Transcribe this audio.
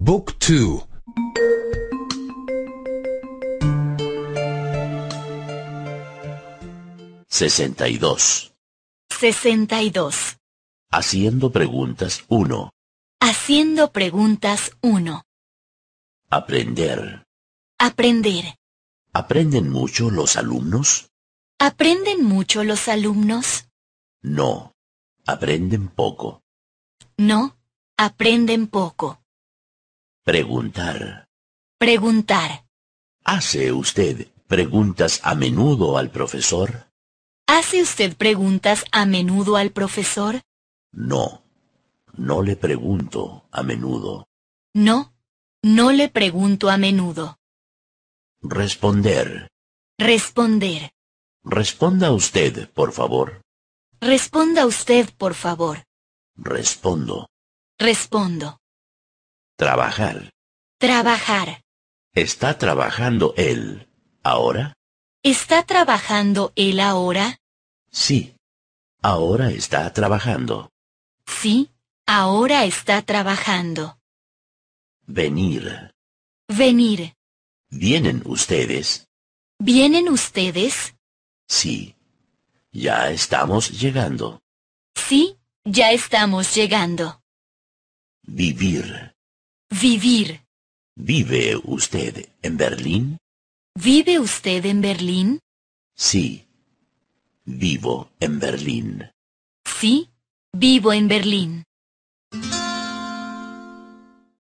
Book 2 62 62 Haciendo preguntas 1 Haciendo preguntas 1 Aprender Aprender ¿Aprenden mucho los alumnos? ¿Aprenden mucho los alumnos? No, aprenden poco. No, aprenden poco. Preguntar. Preguntar. ¿Hace usted preguntas a menudo al profesor? ¿Hace usted preguntas a menudo al profesor? No, no le pregunto a menudo. No, no le pregunto a menudo. Responder. Responder. Responda usted, por favor. Responda usted, por favor. Respondo. Respondo. Trabajar. Trabajar. ¿Está trabajando él ahora? ¿Está trabajando él ahora? Sí. Ahora está trabajando. Sí, ahora está trabajando. Venir. Venir. ¿Vienen ustedes? ¿Vienen ustedes? Sí. Ya estamos llegando. Sí, ya estamos llegando. Vivir. Vivir. ¿Vive usted en Berlín? ¿Vive usted en Berlín? Sí. Vivo en Berlín. Sí, vivo en Berlín.